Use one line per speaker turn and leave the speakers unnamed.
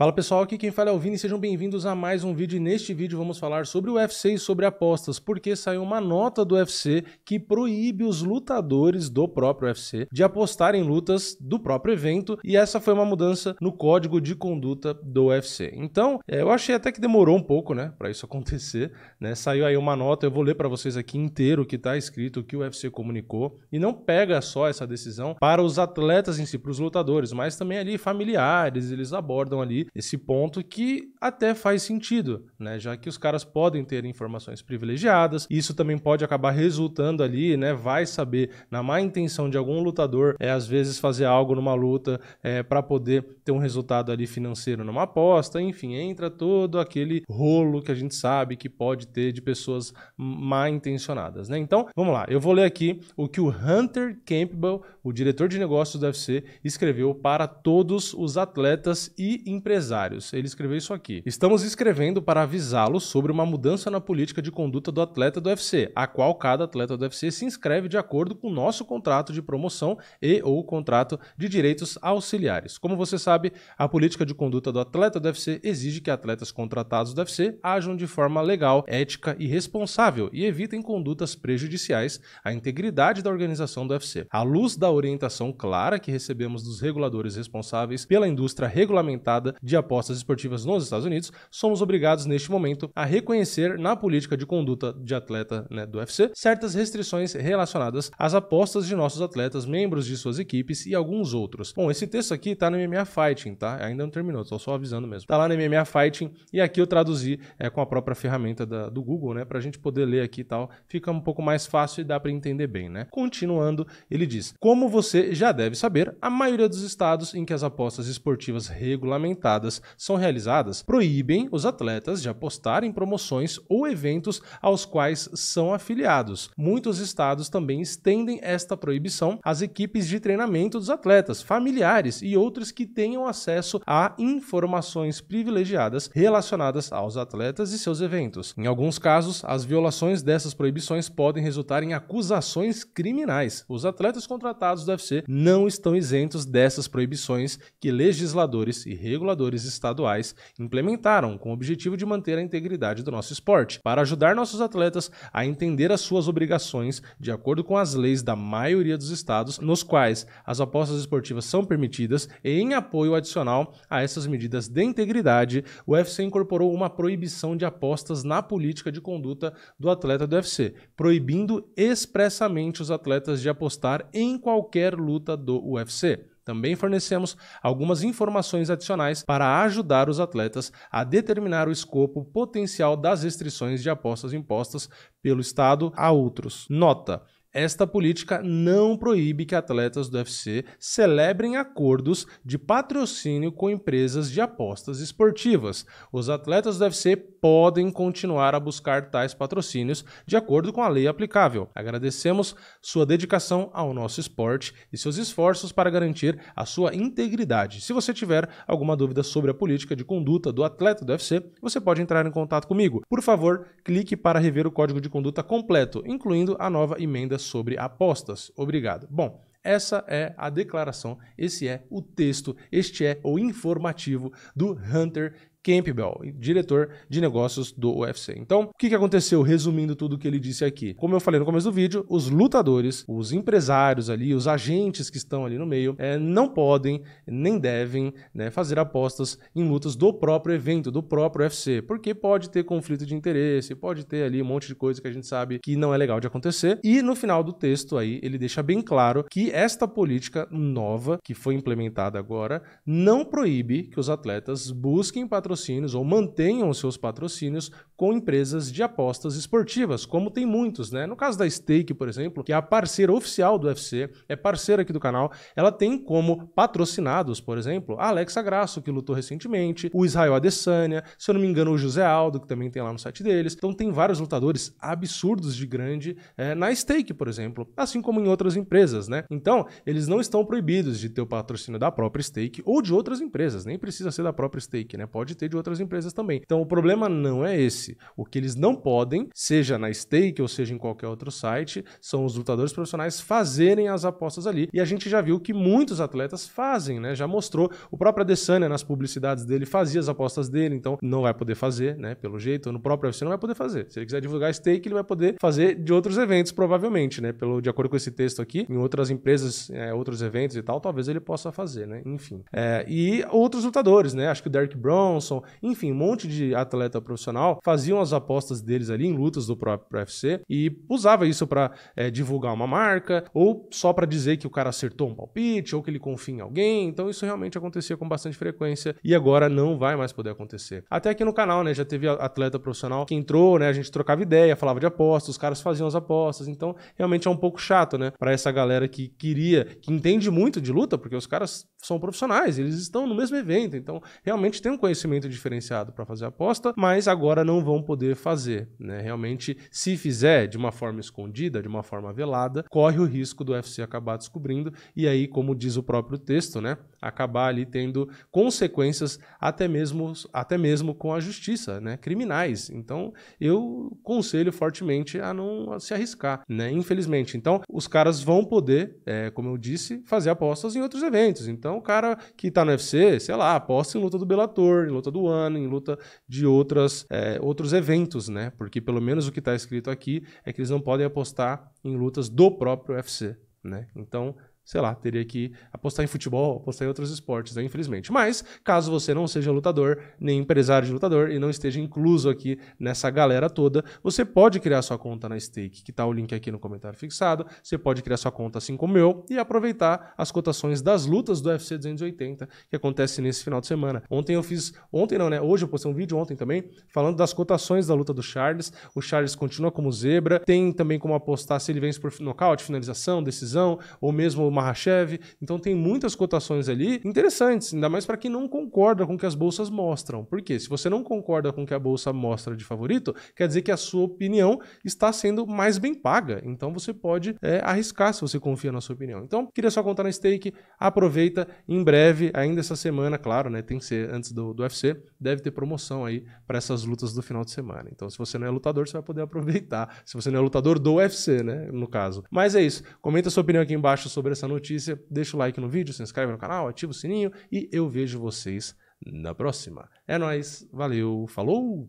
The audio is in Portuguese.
Fala pessoal, aqui quem fala é o Vini, sejam bem-vindos a mais um vídeo e neste vídeo vamos falar sobre o UFC e sobre apostas, porque saiu uma nota do UFC que proíbe os lutadores do próprio UFC de apostar em lutas do próprio evento e essa foi uma mudança no código de conduta do UFC. Então, é, eu achei até que demorou um pouco, né, para isso acontecer, né? Saiu aí uma nota, eu vou ler para vocês aqui inteiro o que tá escrito, o que o UFC comunicou e não pega só essa decisão para os atletas em si, para os lutadores, mas também ali familiares, eles abordam ali esse ponto que até faz sentido, né? Já que os caras podem ter informações privilegiadas, isso também pode acabar resultando ali, né? Vai saber na má intenção de algum lutador, é às vezes fazer algo numa luta é, para poder ter um resultado ali financeiro numa aposta, enfim, entra todo aquele rolo que a gente sabe que pode ter de pessoas mal intencionadas, né? Então, vamos lá, eu vou ler aqui o que o Hunter Campbell, o diretor de negócios do UFC, escreveu para todos os atletas e empresários empresários. Ele escreveu isso aqui. Estamos escrevendo para avisá-los sobre uma mudança na política de conduta do atleta do UFC, a qual cada atleta do UFC se inscreve de acordo com o nosso contrato de promoção e ou contrato de direitos auxiliares. Como você sabe, a política de conduta do atleta do UFC exige que atletas contratados do UFC ajam de forma legal, ética e responsável e evitem condutas prejudiciais à integridade da organização do UFC. À luz da orientação clara que recebemos dos reguladores responsáveis pela indústria regulamentada, de apostas esportivas nos Estados Unidos, somos obrigados neste momento a reconhecer na política de conduta de atleta né, do UFC certas restrições relacionadas às apostas de nossos atletas, membros de suas equipes e alguns outros. Bom, esse texto aqui tá no MMA Fighting, tá? Ainda não terminou, tô só avisando mesmo. Tá lá no MMA Fighting e aqui eu traduzi é, com a própria ferramenta da, do Google, né? Pra gente poder ler aqui e tal. Fica um pouco mais fácil e dá para entender bem, né? Continuando, ele diz: Como você já deve saber, a maioria dos estados em que as apostas esportivas regulamentadas apostadas são realizadas proíbem os atletas de apostar em promoções ou eventos aos quais são afiliados. Muitos estados também estendem esta proibição às equipes de treinamento dos atletas, familiares e outros que tenham acesso a informações privilegiadas relacionadas aos atletas e seus eventos. Em alguns casos, as violações dessas proibições podem resultar em acusações criminais. Os atletas contratados do UFC não estão isentos dessas proibições que legisladores e reguladores organizadores estaduais implementaram com o objetivo de manter a integridade do nosso esporte, para ajudar nossos atletas a entender as suas obrigações de acordo com as leis da maioria dos estados nos quais as apostas esportivas são permitidas e em apoio adicional a essas medidas de integridade, o UFC incorporou uma proibição de apostas na política de conduta do atleta do UFC, proibindo expressamente os atletas de apostar em qualquer luta do UFC. Também fornecemos algumas informações adicionais para ajudar os atletas a determinar o escopo potencial das restrições de apostas impostas pelo Estado a outros. Nota: esta política não proíbe que atletas do UFC celebrem acordos de patrocínio com empresas de apostas esportivas. Os atletas do UFC podem continuar a buscar tais patrocínios de acordo com a lei aplicável. Agradecemos sua dedicação ao nosso esporte e seus esforços para garantir a sua integridade. Se você tiver alguma dúvida sobre a política de conduta do atleta do UFC, você pode entrar em contato comigo. Por favor, clique para rever o código de conduta completo, incluindo a nova emenda sobre apostas. Obrigado. Bom, essa é a declaração, esse é o texto, este é o informativo do Hunter Campbell, diretor de negócios do UFC. Então, o que, aconteceu? Resumindo tudo o que ele disse aqui. Como eu falei no começo do vídeo, os lutadores, os empresários ali, os agentes que estão ali no meio, é, não podem nem devem né, fazer apostas em lutas do próprio evento, do próprio UFC, porque pode ter conflito de interesse, pode ter ali um monte de coisa que a gente sabe que não é legal de acontecer. E no final do texto aí, ele deixa bem claro que esta política nova que foi implementada agora não proíbe que os atletas busquem patrocínio patrocínios ou mantenham os seus patrocínios com empresas de apostas esportivas, como tem muitos, né? No caso da Stake, por exemplo, que é a parceira oficial do UFC, é parceira aqui do canal, ela tem como patrocinados, por exemplo, a Alexa Grasso, que lutou recentemente, o Israel Adesanya, se eu não me engano, o José Aldo, que também tem lá no site deles. Então tem vários lutadores absurdos de grande é, na Stake, por exemplo, assim como em outras empresas, né? Então, eles não estão proibidos de ter o patrocínio da própria Stake ou de outras empresas, nem precisa ser da própria Stake, né? Pode ter de outras empresas também. Então o problema não é esse. O que eles não podem, seja na stake ou seja em qualquer outro site, são os lutadores profissionais fazerem as apostas ali. E a gente já viu que muitos atletas fazem, né? Já mostrou. O próprio Adesanya, nas publicidades dele, fazia as apostas dele, então não vai poder fazer, né? Pelo jeito, no próprio UFC não vai poder fazer. Se ele quiser divulgar stake, ele vai poder fazer de outros eventos, provavelmente, né? Pelo, de acordo com esse texto aqui, em outras empresas, é, outros eventos e tal, talvez ele possa fazer, né? Enfim. É, e outros lutadores, né? Acho que o Derek Bronson, enfim, um monte de atleta profissional faziam as apostas deles ali em lutas do próprio UFC e usava isso para é, eh, divulgar uma marca ou só para dizer que o cara acertou um palpite ou que ele confia em alguém. Então isso realmente acontecia com bastante frequência e agora não vai mais poder acontecer. Até aqui no canal, né, já teve atleta profissional que entrou, né, a gente trocava ideia, falava de apostas, os caras faziam as apostas. Então realmente é um pouco chato, né, para essa galera que queria, que entende muito de luta, porque os caras são profissionais, eles estão no mesmo evento, então realmente tem um conhecimento momento diferenciado para fazer aposta, mas agora não vão poder fazer. Né? Realmente, se fizer de uma forma escondida, de uma forma velada, corre o risco do UFC acabar descobrindo e aí, como diz o próprio texto, né, acabar ali tendo consequências até mesmo, até mesmo com a justiça, né, criminais. Então, eu conselho fortemente a não se arriscar, né, infelizmente. Então, os caras vão poder, é, como eu disse, fazer apostas em outros eventos. Então, o cara que está no UFC, sei lá, aposta em luta do Bellator, em luta luta do ano, em luta de outras, é, outros eventos, né? Porque pelo menos o que está escrito aqui é que eles não podem apostar em lutas do próprio UFC, né? Então sei lá, teria que apostar em futebol, apostar em outros esportes, né? infelizmente. Mas, caso você não seja lutador, nem empresário de lutador e não esteja incluso aqui nessa galera toda, você pode criar sua conta na Stake, que está o link aqui no comentário fixado. Você pode criar sua conta assim como eu e aproveitar as cotações das lutas do UFC 280 que acontece nesse final de semana. Ontem eu fiz, ontem não, né? Hoje eu postei um vídeo ontem também falando das cotações da luta do Charles. O Charles continua como zebra, tem também como apostar se ele vence por nocaute, finalização, decisão ou mesmo uma Mahashev. Então tem muitas cotações ali interessantes, ainda mais para quem não concorda com o que as bolsas mostram. Porque se você não concorda com o que a bolsa mostra de favorito, quer dizer que a sua opinião está sendo mais bem paga. Então você pode é, arriscar se você confia na sua opinião. Então, queria só contar na stake, aproveita em breve, ainda essa semana, claro, né? Tem que ser antes do, do UFC, deve ter promoção aí para essas lutas do final de semana. Então, se você não é lutador, você vai poder aproveitar. Se você não é lutador do UFC, né? No caso. Mas é isso. Comenta sua opinião aqui embaixo sobre essa notícia, deixa o like no vídeo, se inscreve no canal, ativa o sininho e eu vejo vocês na próxima. É nóis, valeu, falou!